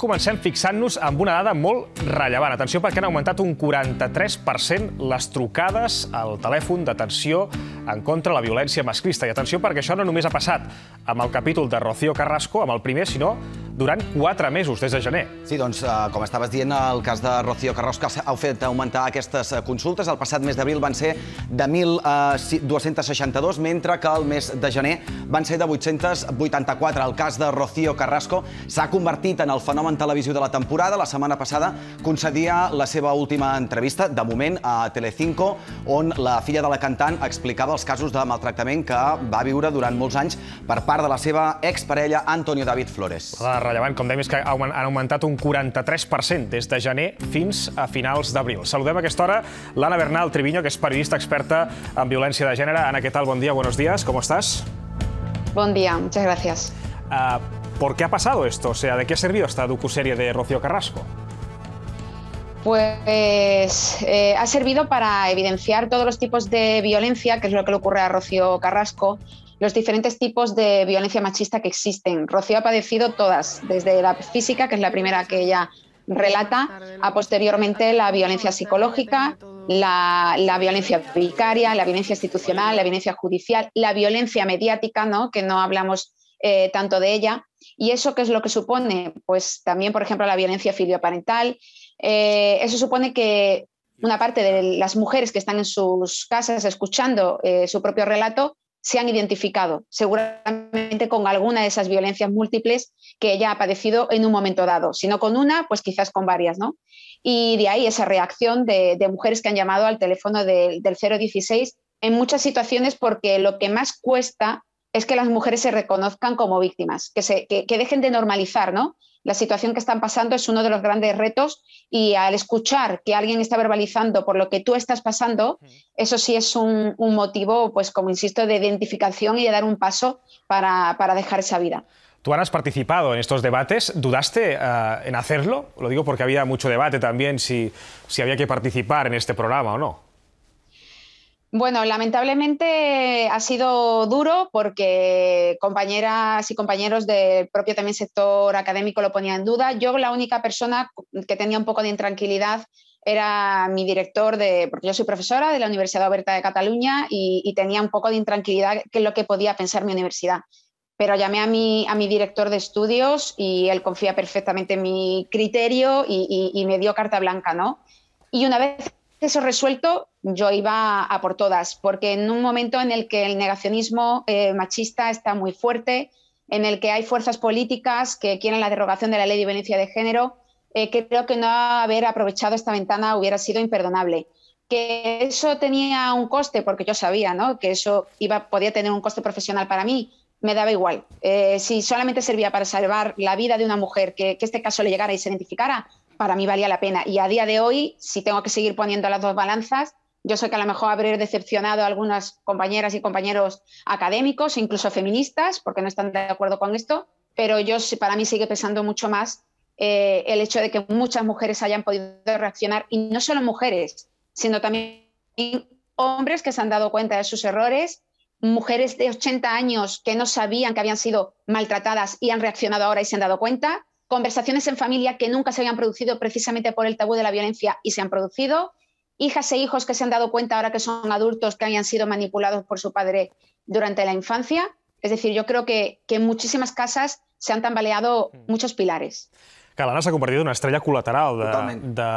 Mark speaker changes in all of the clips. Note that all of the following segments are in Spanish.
Speaker 1: Comencem fixant-nos amb una dada molt rellevant. Atenció perquè han augmentat un 43% les trucades al telèfon d'atenció en contra la violència masclista. I atenció perquè això no només ha passat amb el capítol de Rocío Carrasco, amb el primer, sinó durant quatre mesos, des
Speaker 2: de gener. Sí, doncs, eh, com estaves dient, el cas de Rocío Carrasco ha fet augmentar aquestes eh, consultes. El passat mes d'abril van ser de 1.262, eh, mentre que el mes de gener van ser de 884. El cas de Rocío Carrasco s'ha convertit en el fenomen en televisió de la temporada. La setmana passada concedia la seva última entrevista, de moment, a Telecinco, on la filla de la cantant explicava els casos de maltractament que va viure durant molts anys per part de la seva exparella, Antonio David Flores.
Speaker 1: La rellevant, com dèiem, és que han augmentat un 43% des de gener fins a finals d'abril. Saludem a aquesta hora l'Anna Bernal Triviño, que és periodista experta en violència de gènere. Ana, què tal? Bon dia, buenos días, com estàs?
Speaker 3: Bon dia, muchas gracias.
Speaker 1: Ah, ¿Por qué ha pasado esto? O sea, ¿de qué ha servido esta docuserie de Rocío Carrasco?
Speaker 3: Pues eh, ha servido para evidenciar todos los tipos de violencia, que es lo que le ocurre a Rocío Carrasco, los diferentes tipos de violencia machista que existen. Rocío ha padecido todas, desde la física, que es la primera que ella relata, a posteriormente la violencia psicológica, la, violencia vicaria, la violencia institucional, la violencia judicial, la violencia mediática, ¿no? que no hablamos eh, tanto de ella, ¿Y eso qué es lo que supone? Pues también, por ejemplo, la violencia filioparental. Eh, eso supone que una parte de las mujeres que están en sus casas escuchando eh, su propio relato se han identificado, seguramente con alguna de esas violencias múltiples que ella ha padecido en un momento dado. Si no con una, pues quizás con varias, ¿no? Y de ahí esa reacción de, mujeres que han llamado al teléfono del 016 en muchas situaciones porque lo que más cuesta es que las mujeres se reconozcan como víctimas, que, se, que, dejen de normalizar, ¿no? La situación que están pasando es uno de los grandes retos y al escuchar que alguien está verbalizando por lo que tú estás pasando, eso sí es un, motivo, pues como insisto, de identificación y de dar un paso para, dejar esa vida.
Speaker 1: Tú ahora has participado en estos debates, ¿dudaste eh, en hacerlo? Lo digo porque había mucho debate también si, si había que participar en este programa o
Speaker 3: no. Bueno, lamentablemente ha sido duro porque compañeras y compañeros del propio también sector académico lo ponían en duda. Yo la única persona que tenía un poco de intranquilidad era mi director de, porque yo soy profesora de la Universidad Oberta de Cataluña y, tenía un poco de intranquilidad que es lo que podía pensar mi universidad. Pero llamé a mi, a mi director de estudios y él confía perfectamente en mi criterio y, y me dio carta blanca, ¿no? Y una vez eso resuelto, yo iba a por todas, porque en un momento en el que el negacionismo eh, machista está muy fuerte, en el que hay fuerzas políticas que quieren la derogación de la ley de violencia de género, que eh, creo que no haber aprovechado esta ventana hubiera sido imperdonable. Que eso tenía un coste, porque yo sabía ¿no? que eso iba, podía tener un coste profesional para mí, me daba igual. Eh, si solamente servía para salvar la vida de una mujer, que, que este caso le llegara y se identificara, para mí valía la pena. Y a día de hoy, si tengo que seguir poniendo las dos balanzas, yo sé que a lo mejor habré decepcionado a algunas compañeras y compañeros académicos, incluso feministas, porque no están de acuerdo con esto, pero yo para mí sigue pesando mucho más eh, el hecho de que muchas mujeres hayan podido reaccionar, y no solo mujeres, sino también hombres que se han dado cuenta de sus errores, mujeres de 80 años que no sabían que habían sido maltratadas y han reaccionado ahora y se han dado cuenta, conversaciones en familia que nunca se habían producido precisamente por el tabú de la violencia y se han producido, hijas e hijos que se han dado cuenta ahora que son adultos que habían sido manipulados por su padre durante la infancia. Es decir, yo creo que, que en muchísimas casas se han tambaleado mm. muchos pilares.
Speaker 1: L'Anna s'ha convertit en una estrella col·lateral de, de,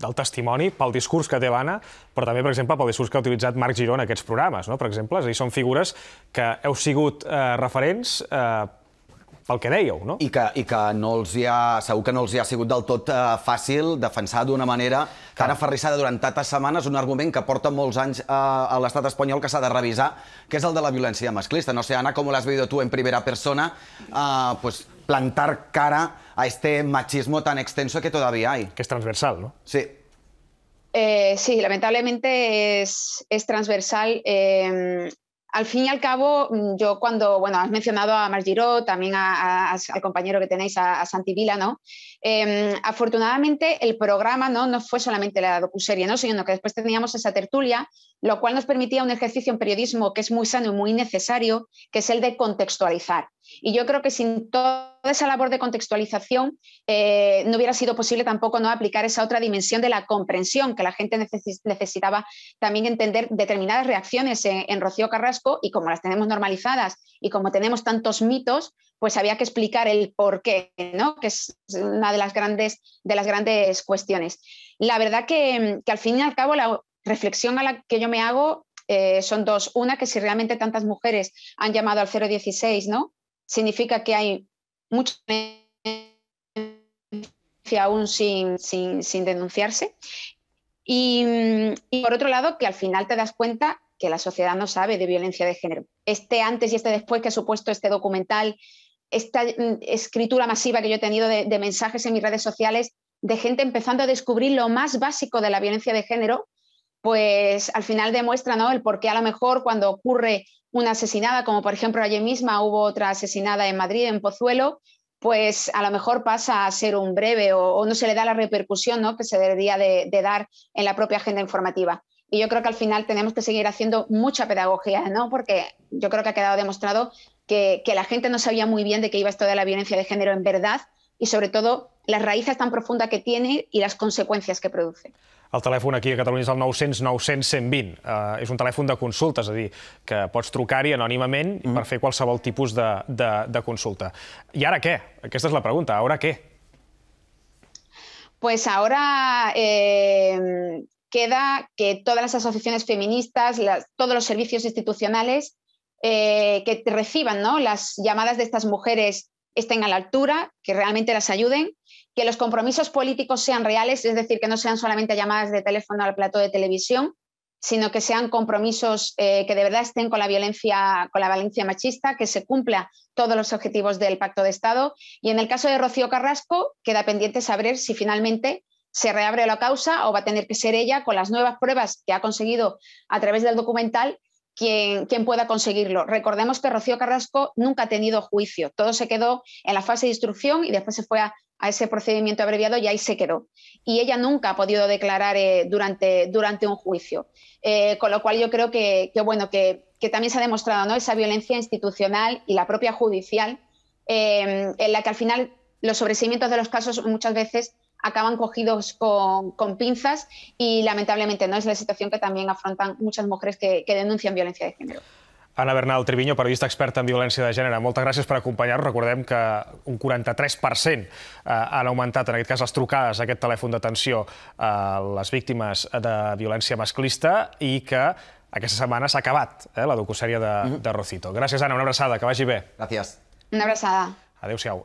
Speaker 1: del testimoni pel discurs que té l'Anna, però també, per exemple, pel discurs que ha utilitzat Marc Giró en aquests programes. No? Per exemple, és a dir, són figures que heu sigut
Speaker 2: eh, referents eh, pel que dèieu, no? I que, i que no els hi ha, segur que no els hi ha sigut del tot eh, fàcil defensar d'una manera Clar. tan aferrissada durant tantes setmanes un argument que porta molts anys eh, a l'estat espanyol que s'ha de revisar, que és el de la violència masclista. No sé, Anna, com l'has vivido tu en primera persona, eh, pues, plantar cara a este machismo tan extenso que todavía hay. Que és transversal, ¿no? Sí.
Speaker 3: Eh, sí, lamentablemente es, es transversal. Eh, al fin y al cabo, mm, yo cuando, bueno, has mencionado a Margiro, también al compañero que tenéis, a, Santi Vila, ¿no? Em, afortunadamente, el programa ¿no? no fue solamente la docuserie, ¿no? sino que después teníamos esa tertulia, lo cual nos permitía un ejercicio en periodismo que es muy sano y muy necesario, que es el de contextualizar. Y yo creo que sin todo esa labor de contextualización eh, no hubiera sido posible tampoco no aplicar esa otra dimensión de la comprensión que la gente necesitaba también entender determinadas reacciones en, Rocío Carrasco y como las tenemos normalizadas y como tenemos tantos mitos pues había que explicar el por qué que es una de las grandes de las grandes cuestiones la verdad que, al fin y al cabo la reflexión a la que yo me hago eh, son dos una que si realmente tantas mujeres han llamado al 016 no significa que hay mucho aún sin, sin, sin denunciarse. Y, por otro lado, que al final te das cuenta que la sociedad no sabe de violencia de género. Este antes y este después que ha supuesto este documental, esta mm, escritura masiva que yo he tenido de, mensajes en mis redes sociales de gente empezando a descubrir lo más básico de la violencia de género, pues al final demuestra ¿no? el por qué a lo mejor cuando ocurre una asesinada, como por ejemplo ayer misma hubo otra asesinada en Madrid, en Pozuelo, pues a lo mejor pasa a ser un breve o, no se le da la repercusión que se debería de, dar en la propia agenda informativa. Y yo creo que al final tenemos que seguir haciendo mucha pedagogía, ¿no? porque yo creo que ha quedado demostrado que, que la gente no sabía muy bien de qué iba esto de la violencia de género en verdad y sobre todo las raíces tan profundas que tiene y las consecuencias que produce.
Speaker 1: El telèfon aquí a Catalunya és el 900 900 120. Uh, és un telèfon de consulta, és a dir, que pots trucar-hi anònimament mm. per fer qualsevol tipus de, de, de consulta. I ara què? Aquesta és la pregunta. Ara què?
Speaker 3: Pues ahora eh, queda que todas las asociaciones feministas, las, todos los servicios institucionales eh, que reciban ¿no? las llamadas de estas mujeres estén a la altura, que realmente las ayuden, que los compromisos políticos sean reales, es decir, que no sean solamente llamadas de teléfono al plato de televisión, sino que sean compromisos eh, que de verdad estén con la violencia, con la violencia machista, que se cumpla todos los objetivos del Pacto de Estado. Y en el caso de Rocío Carrasco, queda pendiente saber si finalmente se reabre la causa o va a tener que ser ella con las nuevas pruebas que ha conseguido a través del documental quien, pueda conseguirlo. Recordemos que Rocío Carrasco nunca ha tenido juicio, todo se quedó en la fase de instrucción y después se fue a, ese procedimiento abreviado y ahí se quedó. Y ella nunca ha podido declarar eh, durante, un juicio. Eh, con lo cual yo creo que, bueno, que, también se ha demostrado ¿no? esa violencia institucional y la propia judicial, eh, en la que al final los sobreseimientos de los casos muchas veces acaban cogidos con, con, pinzas y lamentablemente no es la situación que también afrontan muchas mujeres que, que denuncian violencia de género.
Speaker 1: Anna Bernal Triviño, periodista experta en violència de gènere, moltes gràcies per acompanyar-nos. Recordem que un 43% eh, han augmentat, en aquest cas, les trucades a aquest telèfon d'atenció a les víctimes de violència masclista i que aquesta setmana s'ha acabat eh, la docusèria de, mhm. de Rocito. Gràcies, Anna. Una abraçada. Que vagi bé. Gràcies.
Speaker 3: Una abraçada.
Speaker 1: Adéu-siau.